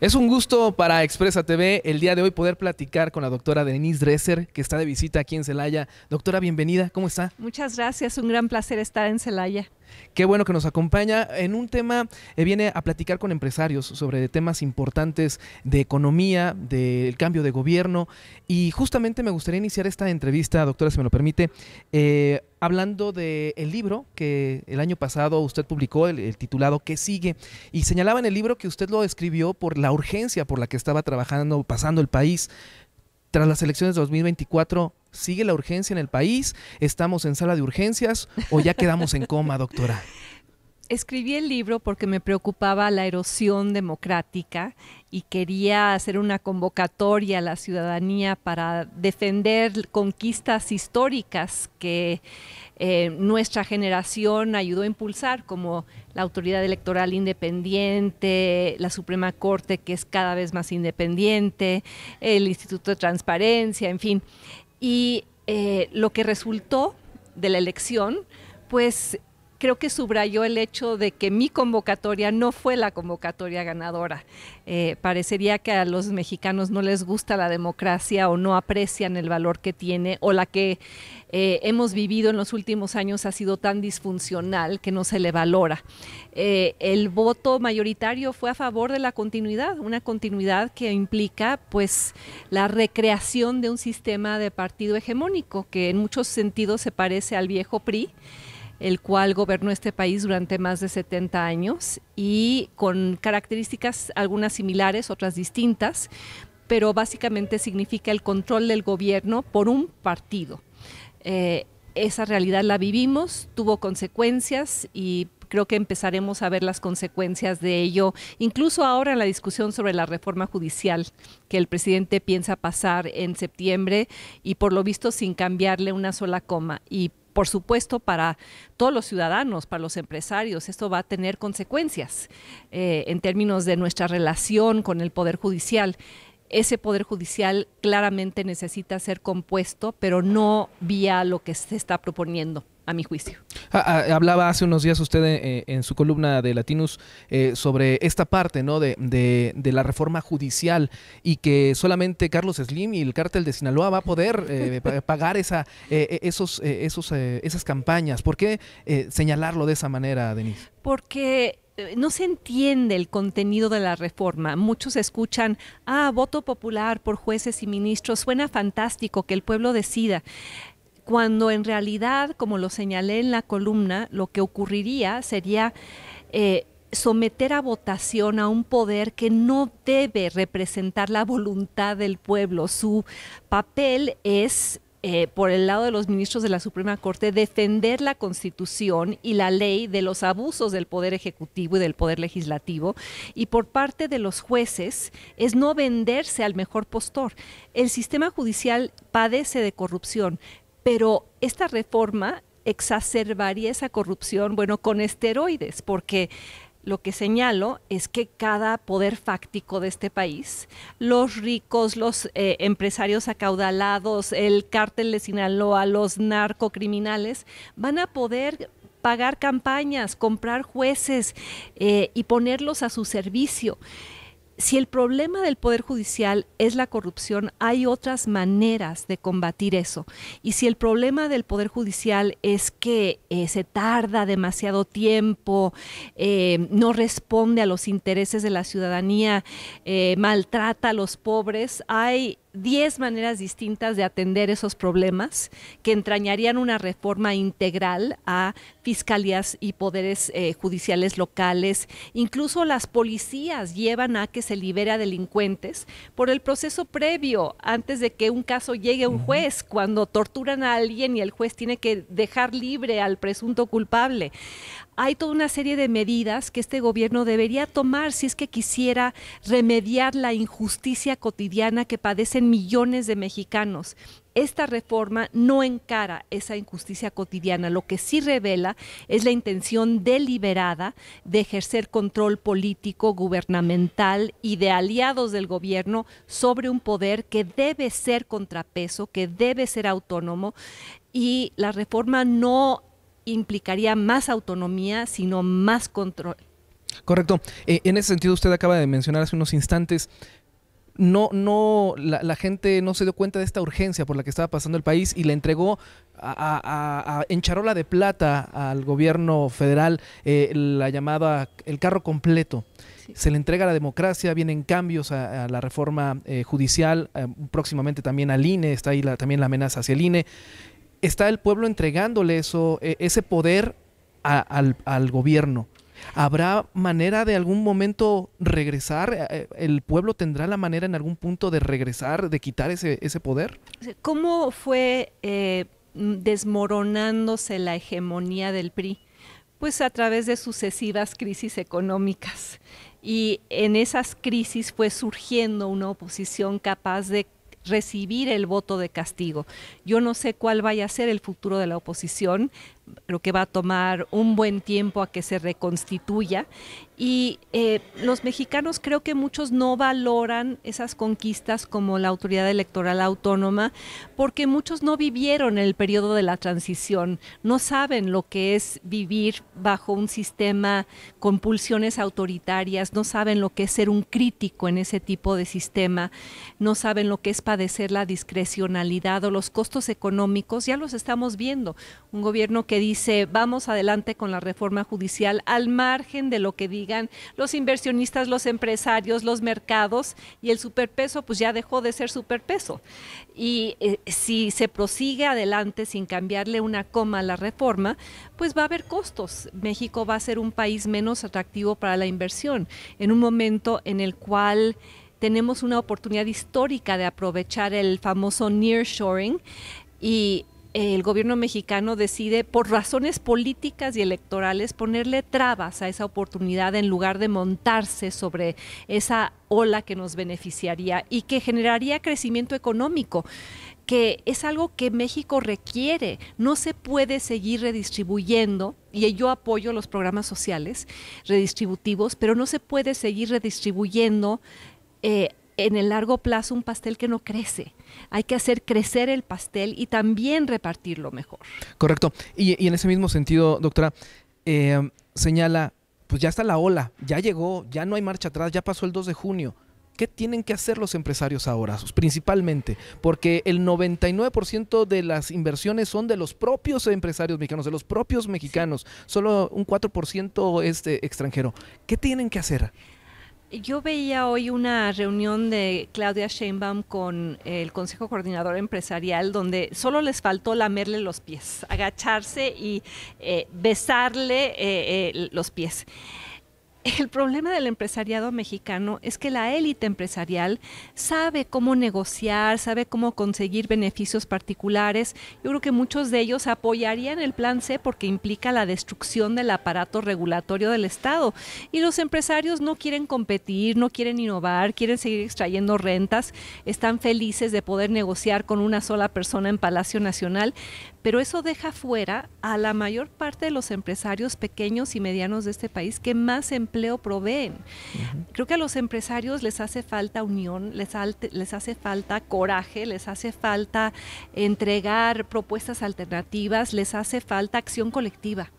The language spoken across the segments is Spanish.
Es un gusto para Expresa TV el día de hoy poder platicar con la doctora Denise Dresser, que está de visita aquí en Celaya. Doctora, bienvenida, ¿cómo está? Muchas gracias, un gran placer estar en Celaya. Qué bueno que nos acompaña en un tema, eh, viene a platicar con empresarios sobre temas importantes de economía, del cambio de gobierno y justamente me gustaría iniciar esta entrevista, doctora, si me lo permite, eh, hablando del el libro que el año pasado usted publicó, el, titulado ¿Qué sigue? Y señalaba en el libro que usted lo escribió por la urgencia por la que estaba trabajando, pasando el país. Tras las elecciones de 2024, ¿Sigue la urgencia en el país? ¿Estamos en sala de urgencias o ya quedamos en coma, doctora? Escribí el libro porque me preocupaba la erosión democrática y quería hacer una convocatoria a la ciudadanía para defender conquistas históricas que eh, nuestra generación ayudó a impulsar, como la autoridad electoral independiente, la Suprema Corte que es cada vez más independiente, el Instituto de Transparencia, en fin. Y eh, lo que resultó de la elección, pues creo que subrayó el hecho de que mi convocatoria no fue la convocatoria ganadora. Eh, parecería que a los mexicanos no les gusta la democracia o no aprecian el valor que tiene o la que eh, hemos vivido en los últimos años ha sido tan disfuncional que no se le valora. Eh, el voto mayoritario fue a favor de la continuidad, una continuidad que implica pues la recreación de un sistema de partido hegemónico que en muchos sentidos se parece al viejo PRI el cual gobernó este país durante más de 70 años y con características algunas similares, otras distintas, pero básicamente significa el control del gobierno por un partido. Eh, esa realidad la vivimos, tuvo consecuencias y creo que empezaremos a ver las consecuencias de ello, incluso ahora en la discusión sobre la reforma judicial que el presidente piensa pasar en septiembre y por lo visto sin cambiarle una sola coma. Y por supuesto, para todos los ciudadanos, para los empresarios, esto va a tener consecuencias eh, en términos de nuestra relación con el Poder Judicial. Ese Poder Judicial claramente necesita ser compuesto, pero no vía lo que se está proponiendo a mi juicio. Ah, ah, hablaba hace unos días usted eh, en su columna de Latinus eh, sobre esta parte ¿no? De, de, la reforma judicial y que solamente Carlos Slim y el cártel de Sinaloa va a poder eh, pagar esa, esos, esos, esas campañas. ¿Por qué señalarlo de esa manera, Denise? Porque no se entiende el contenido de la reforma. Muchos escuchan, ah, voto popular por jueces y ministros, suena fantástico que el pueblo decida cuando en realidad, como lo señalé en la columna, lo que ocurriría sería eh, someter a votación a un poder que no debe representar la voluntad del pueblo. Su papel es eh, por el lado de los ministros de la Suprema Corte, defender la Constitución y la ley de los abusos del Poder Ejecutivo y del Poder Legislativo, y por parte de los jueces es no venderse al mejor postor. El sistema judicial padece de corrupción, pero esta reforma exacerbaría esa corrupción, bueno, con esteroides, porque lo que señalo es que cada poder fáctico de este país, los ricos, los eh, empresarios acaudalados, el cártel de Sinaloa, los narcocriminales, van a poder pagar campañas, comprar jueces eh, y ponerlos a su servicio si el problema del Poder Judicial es la corrupción, hay otras maneras de combatir eso. Y si el problema del Poder Judicial es que eh, se tarda demasiado tiempo, eh, no responde a los intereses de la ciudadanía, eh, maltrata a los pobres, hay 10 maneras distintas de atender esos problemas que entrañarían una reforma integral a fiscalías y poderes eh, judiciales locales, incluso las policías llevan a que se libere a delincuentes por el proceso previo, antes de que un caso llegue a un juez, cuando torturan a alguien y el juez tiene que dejar libre al presunto culpable. Hay toda una serie de medidas que este gobierno debería tomar si es que quisiera remediar la injusticia cotidiana que padecen millones de mexicanos esta reforma no encara esa injusticia cotidiana, lo que sí revela es la intención deliberada de ejercer control político, gubernamental y de aliados del gobierno sobre un poder que debe ser contrapeso, que debe ser autónomo. Y la reforma no implicaría más autonomía, sino más control. Correcto. Eh, en ese sentido, usted acaba de mencionar hace unos instantes no, no, la, gente no se dio cuenta de esta urgencia por la que estaba pasando el país y le entregó a, en charola de plata al gobierno federal eh, la llamada el carro completo. Se le entrega a la democracia, vienen cambios a, la reforma eh, judicial, eh, próximamente también al INE, está ahí también la amenaza hacia el INE. Está el pueblo entregándole eso, ese poder al gobierno. ¿Habrá manera de algún momento regresar? Eh, eh, ¿El pueblo tendrá la manera en algún punto de regresar, de quitar ese, ese poder? ¿Cómo fue eh, desmoronándose la hegemonía del PRI? Pues a través de sucesivas crisis económicas. Y en esas crisis fue surgiendo una oposición capaz de recibir el voto de castigo. Yo no sé cuál vaya a ser el futuro de la oposición, lo que va a tomar un buen tiempo a que se reconstituya y eh, los mexicanos creo que muchos no valoran esas conquistas como la autoridad electoral autónoma porque muchos no vivieron el periodo de la transición, no saben lo que es vivir bajo un sistema con pulsiones autoritarias, no saben lo que es ser un crítico en ese tipo de sistema, no saben lo que es padecer la discrecionalidad o los costos económicos, ya los estamos viendo. Un gobierno que dice vamos adelante con la reforma judicial al margen de lo que diga los inversionistas, los empresarios, los mercados y el superpeso pues ya dejó de ser superpeso. Y eh, si se prosigue adelante sin cambiarle una coma a la reforma, pues va a haber costos. México va a ser un país menos atractivo para la inversión en un momento en el cual tenemos una oportunidad histórica de aprovechar el famoso nearshoring y el gobierno mexicano decide, por razones políticas y electorales, ponerle trabas a esa oportunidad en lugar de montarse sobre esa ola que nos beneficiaría y que generaría crecimiento económico que es algo que México requiere. No se puede seguir redistribuyendo, y yo apoyo los programas sociales redistributivos, pero no se puede seguir redistribuyendo eh, en el largo plazo un pastel que no crece. Hay que hacer crecer el pastel y también repartirlo mejor. Correcto. Y, en ese mismo sentido, doctora, eh, señala, pues ya está la ola, ya llegó, ya no hay marcha atrás, ya pasó el 2 de junio. ¿Qué tienen que hacer los empresarios ahora, principalmente? Porque el 99% de las inversiones son de los propios empresarios mexicanos, de los propios mexicanos, solo un 4% es este extranjero. ¿Qué tienen que hacer? Yo veía hoy una reunión de Claudia Sheinbaum con el Consejo Coordinador Empresarial donde solo les faltó lamerle los pies, agacharse y eh, besarle eh, eh, los pies el problema del empresariado mexicano es que la élite empresarial sabe cómo negociar, sabe cómo conseguir beneficios particulares. Yo creo que muchos de ellos apoyarían el plan C porque implica la destrucción del aparato regulatorio del Estado. Y los empresarios no quieren competir, no quieren innovar, quieren seguir extrayendo rentas, están felices de poder negociar con una sola persona en Palacio Nacional, pero eso deja fuera a la mayor parte de los empresarios pequeños y medianos de este país que más empleo proveen. Creo que a los empresarios les hace falta unión, les, les hace falta coraje, les hace falta entregar propuestas alternativas, les hace falta acción colectiva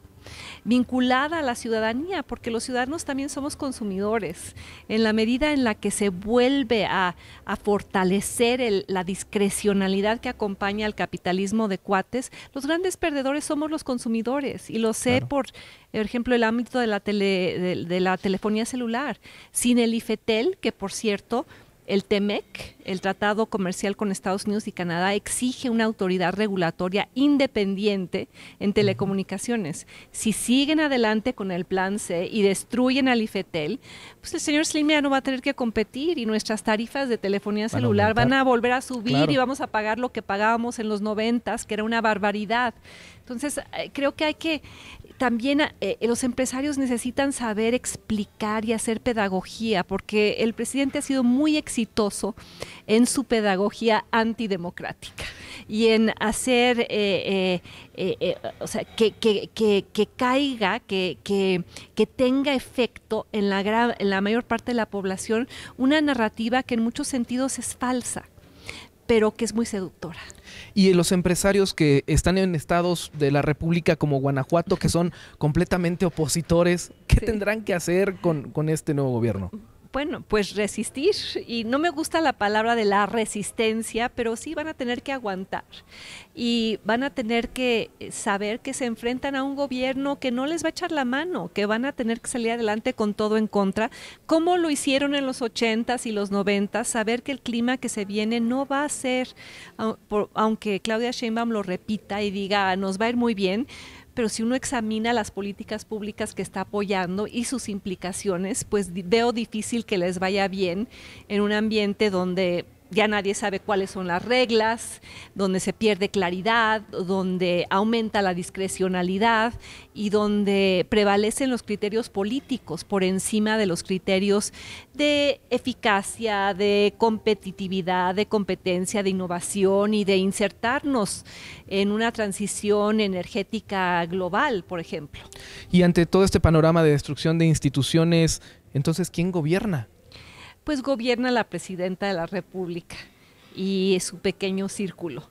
vinculada a la ciudadanía, porque los ciudadanos también somos consumidores. En la medida en la que se vuelve a, fortalecer la discrecionalidad que acompaña al capitalismo de cuates, los grandes perdedores somos los consumidores. Y lo sé por, por ejemplo, el ámbito de la, de la telefonía celular. Sin el IFETEL, que por cierto, el TEMEC, el Tratado Comercial con Estados Unidos y Canadá, exige una autoridad regulatoria independiente en telecomunicaciones. Si siguen adelante con el plan C y destruyen al IFETEL, pues el señor Slim ya no va a tener que competir y nuestras tarifas de telefonía celular van a, volver a subir y vamos a pagar lo que pagábamos en los noventas, que era una barbaridad. Entonces, eh, creo que hay que también eh, eh, los empresarios necesitan saber explicar y hacer pedagogía, porque el presidente ha sido muy exitoso en su pedagogía antidemocrática y en hacer eh, que, que caiga, que, tenga efecto en la, en la mayor parte de la población una narrativa que en muchos sentidos es falsa pero que es muy seductora. Y los empresarios que están en estados de la República como Guanajuato, que son completamente opositores, ¿qué tendrán que hacer con este nuevo gobierno? bueno, pues resistir. Y no me gusta la palabra de la resistencia, pero sí van a tener que aguantar. Y van a tener que eh, saber que se enfrentan a un gobierno que no les va a echar la mano, que van a tener que salir adelante con todo en contra, como lo hicieron en los 80s y los 90s, saber que el clima que se viene no va a ser, aunque Claudia Sheinbaum lo repita y diga, ah, nos va a ir muy bien pero si uno examina las políticas públicas que está apoyando y sus implicaciones, pues veo difícil que les vaya bien en un ambiente donde ya nadie sabe cuáles son las reglas, donde se pierde claridad, donde aumenta la discrecionalidad y donde prevalecen los criterios políticos por encima de los criterios de eficacia, de competitividad, de competencia, de innovación y de insertarnos en una transición energética global, por ejemplo. Y ante todo este panorama de destrucción de instituciones, entonces, ¿quién gobierna? pues gobierna la presidenta de la República y su pequeño círculo.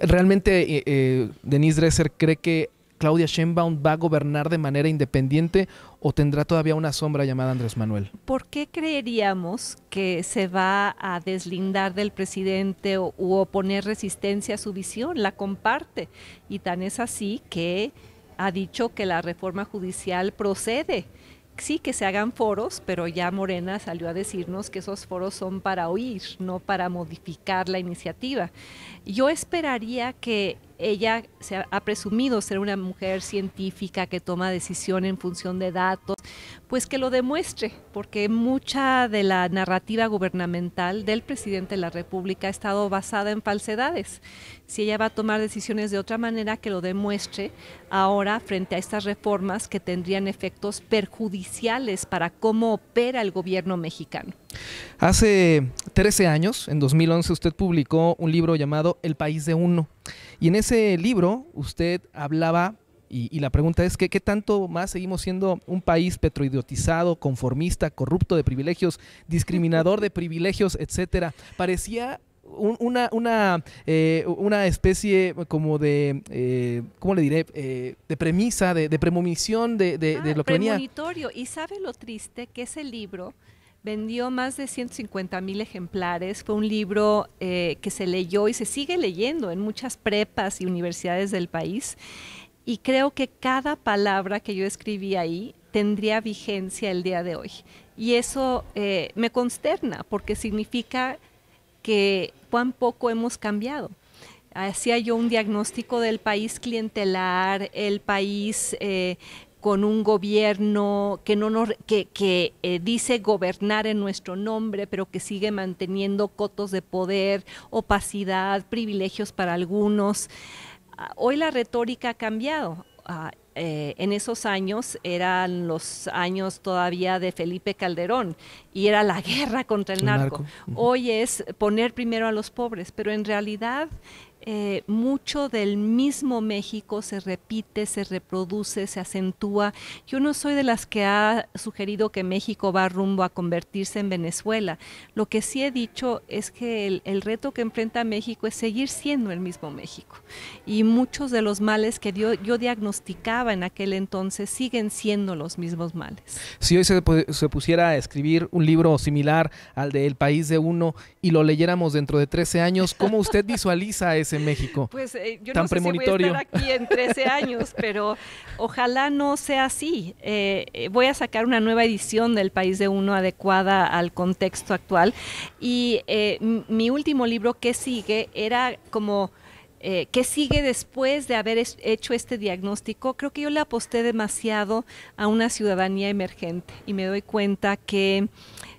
¿Realmente eh, eh, Denise Dresser cree que Claudia Sheinbaum va a gobernar de manera independiente o tendrá todavía una sombra llamada Andrés Manuel? ¿Por qué creeríamos que se va a deslindar del presidente o, u oponer resistencia a su visión? La comparte y tan es así que ha dicho que la reforma judicial procede sí que se hagan foros, pero ya Morena salió a decirnos que esos foros son para oír, no para modificar la iniciativa. Yo esperaría que ella se ha presumido ser una mujer científica que toma decisión en función de datos, pues que lo demuestre, porque mucha de la narrativa gubernamental del presidente de la República ha estado basada en falsedades. Si ella va a tomar decisiones de otra manera, que lo demuestre ahora frente a estas reformas que tendrían efectos perjudiciales para cómo opera el gobierno mexicano. Hace 13 años, en 2011, usted publicó un libro llamado El País de Uno. Y en ese libro usted hablaba, y, la pregunta es, ¿qué tanto más seguimos siendo un país petroidiotizado, conformista, corrupto de privilegios, discriminador de privilegios, etcétera? Parecía una, una, eh, una, especie como de, eh, ¿cómo le diré? Eh, de premisa, de, de premonición de, de, ah, lo que venía. Premonitorio. Y sabe lo triste que ese libro Vendió más de 150 mil ejemplares. Fue un libro eh, que se leyó y se sigue leyendo en muchas prepas y universidades del país. Y creo que cada palabra que yo escribí ahí tendría vigencia el día de hoy. Y eso eh, me consterna porque significa que cuán poco hemos cambiado. Hacía yo un diagnóstico del país clientelar, el país eh, con un gobierno que no que, eh, dice gobernar en nuestro nombre, pero que sigue manteniendo cotos de poder, opacidad, privilegios para algunos. Ah, hoy la retórica ha cambiado. Ah, eh, en esos años eran los años todavía de Felipe Calderón y era la guerra contra el, narco. Hoy es poner primero a los pobres, pero en realidad eh, mucho del mismo México se repite, se reproduce, se acentúa. Yo no soy de las que ha sugerido que México va rumbo a convertirse en Venezuela. Lo que sí he dicho es que el, reto que enfrenta México es seguir siendo el mismo México. Y muchos de los males que yo diagnosticaba en aquel entonces siguen siendo los mismos males. Si hoy se, pusiera a escribir un libro similar al de El País de Uno y lo leyéramos dentro de 13 años, ¿cómo usted visualiza ese? en México pues, eh, yo no sé premonitorio? Si aquí en 13 años, pero ojalá no sea así. Eh, voy a sacar una nueva edición del País de Uno adecuada al contexto actual. Y eh, mi último libro, que sigue?, era como... ¿Qué sigue después de haber hecho este diagnóstico? Creo que yo le aposté demasiado a una ciudadanía emergente y me doy cuenta que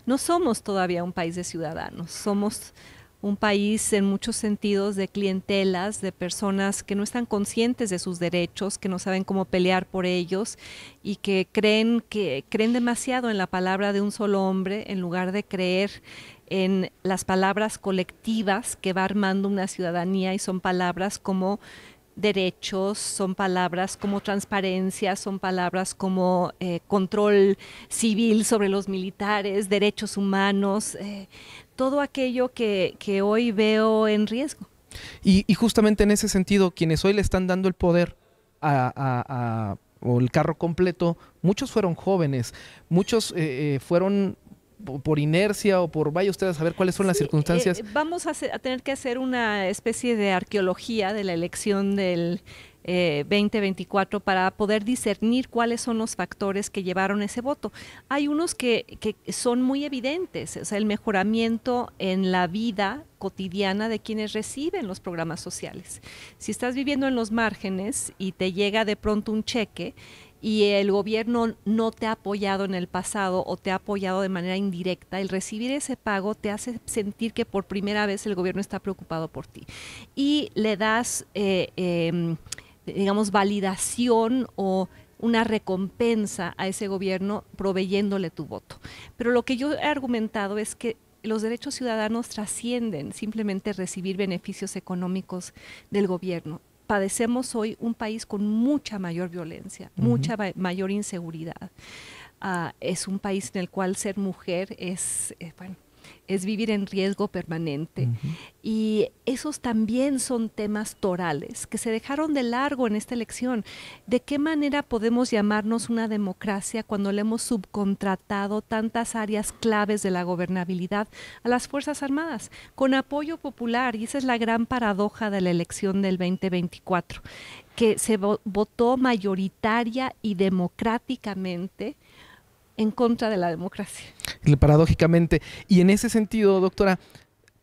no somos todavía un país de ciudadanos, somos un país en muchos sentidos de clientelas, de personas que no están conscientes de sus derechos, que no saben cómo pelear por ellos y que creen que creen demasiado en la palabra de un solo hombre en lugar de creer en las palabras colectivas que va armando una ciudadanía y son palabras como derechos, son palabras como transparencia, son palabras como eh, control civil sobre los militares, derechos humanos. Eh, todo aquello que, hoy veo en riesgo. Y, justamente en ese sentido, quienes hoy le están dando el poder a, o el carro completo, muchos fueron jóvenes, muchos eh, eh, fueron por inercia o por vaya usted a saber cuáles son las eh, circunstancias. vamos a, tener que hacer una especie de arqueología de la elección del 2024 eh, para poder discernir cuáles son los factores que llevaron ese voto. Hay unos que, son muy evidentes, o sea, el mejoramiento en la vida cotidiana de quienes reciben los programas sociales. Si estás viviendo en los márgenes y te llega de pronto un cheque, y el gobierno no te ha apoyado en el pasado o te ha apoyado de manera indirecta, el recibir ese pago te hace sentir que por primera vez el gobierno está preocupado por ti. Y le das... Eh, em, digamos, validación o una recompensa a ese gobierno proveyéndole tu voto. Pero lo que yo he argumentado es que los derechos ciudadanos trascienden simplemente recibir beneficios económicos del gobierno. Padecemos hoy un país con mucha mayor violencia, mucha mayor inseguridad. Ah, es un país en el cual ser mujer es, eh, bueno, es vivir en riesgo permanente. Y esos también son temas torales que se dejaron de largo en esta elección. ¿De qué manera podemos llamarnos una democracia cuando le hemos subcontratado tantas áreas claves de la gobernabilidad a las Fuerzas Armadas con apoyo popular? Y esa es la gran paradoja de la elección del 2024 que se votó mayoritaria y democráticamente en contra de la democracia. Paradójicamente. Y en ese sentido, doctora,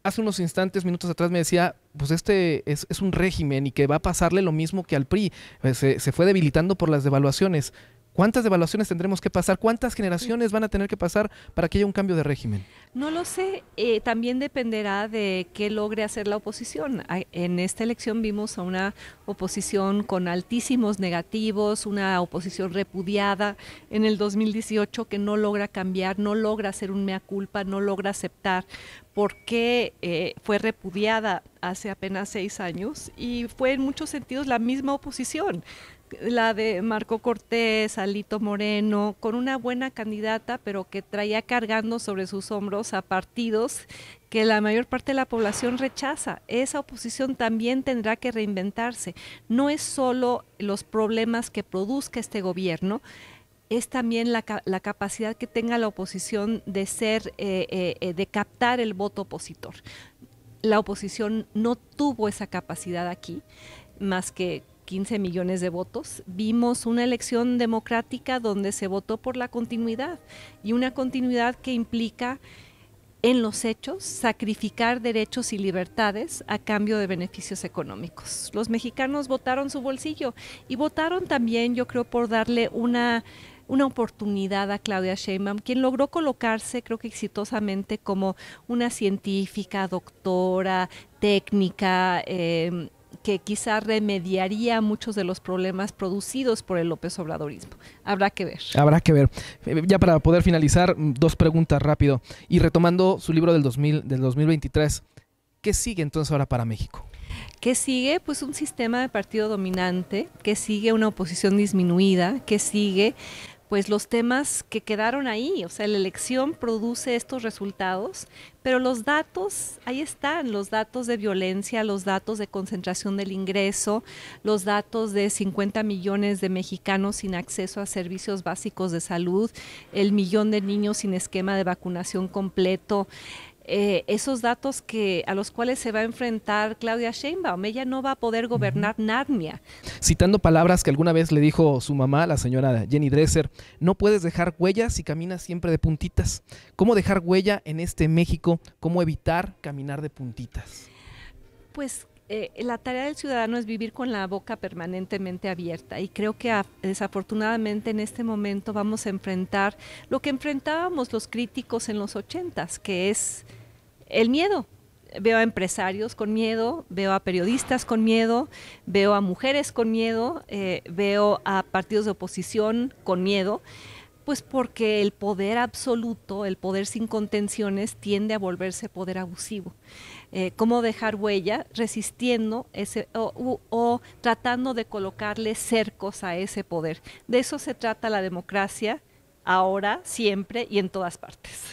hace unos instantes, minutos atrás, me decía, pues este es, un régimen y que va a pasarle lo mismo que al PRI. Eh, se, se fue debilitando por las devaluaciones. ¿Cuántas devaluaciones tendremos que pasar? ¿Cuántas generaciones van a tener que pasar para que haya un cambio de régimen? No lo sé. Eh, también dependerá de qué logre hacer la oposición. En esta elección vimos a una oposición con altísimos negativos, una oposición repudiada en el 2018 que no logra cambiar, no logra hacer un mea culpa, no logra aceptar por qué eh, fue repudiada hace apenas seis años y fue en muchos sentidos la misma oposición la de Marco Cortés, Alito Moreno, con una buena candidata, pero que traía cargando sobre sus hombros a partidos que la mayor parte de la población rechaza. Esa oposición también tendrá que reinventarse. No es solo los problemas que produzca este gobierno, es también la, capacidad que tenga la oposición de ser, eh, eh, eh, de captar el voto opositor. La oposición no tuvo esa capacidad aquí, más que 15 millones de votos, vimos una elección democrática donde se votó por la continuidad y una continuidad que implica en los hechos sacrificar derechos y libertades a cambio de beneficios económicos. Los mexicanos votaron su bolsillo y votaron también, yo creo, por darle una una oportunidad a Claudia Sheinbaum, quien logró colocarse, creo que exitosamente, como una científica, doctora, técnica, eh, que quizá remediaría muchos de los problemas producidos por el López Obradorismo. Habrá que ver. Habrá que ver. Eh, ya para poder finalizar, mm, dos preguntas rápido. Y retomando su libro del, 2000, del 2023, ¿qué sigue entonces ahora para México? ¿Qué sigue? Pues un sistema de partido dominante, que sigue una oposición disminuida, que sigue pues los temas que quedaron ahí, o sea, la elección produce estos resultados, pero los datos, ahí están, los datos de violencia, los datos de concentración del ingreso, los datos de 50 millones de mexicanos sin acceso a servicios básicos de salud, el millón de niños sin esquema de vacunación completo, eh, esos datos que a los cuales se va a enfrentar Claudia Sheinbaum. Ella no va a poder gobernar uh Citando palabras que alguna vez le dijo su mamá, la señora Jenny Dresser, no puedes dejar huellas si caminas siempre de puntitas. ¿Cómo dejar huella en este México? ¿Cómo evitar caminar de puntitas? Pues eh, la tarea del ciudadano es vivir con la boca permanentemente abierta y creo que ah, desafortunadamente en este momento vamos a enfrentar lo que enfrentábamos los críticos en los ochentas, que es el miedo. Veo a empresarios con miedo, veo a periodistas con miedo, veo a mujeres con miedo, eh, veo a partidos de oposición con miedo, pues porque el poder absoluto, el poder sin contenciones, tiende a volverse poder abusivo. Eh, cómo dejar huella resistiendo ese o, o, tratando de colocarle cercos a ese poder. De eso se trata la democracia ahora, siempre y en todas partes.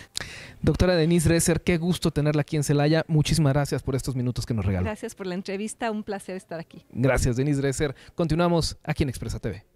Doctora Denise Reiser, qué gusto tenerla aquí en Celaya. Muchísimas gracias por estos minutos que nos regaló. Gracias por la entrevista, un placer estar aquí. Gracias, Denise Reiser. Continuamos aquí en Expresa TV.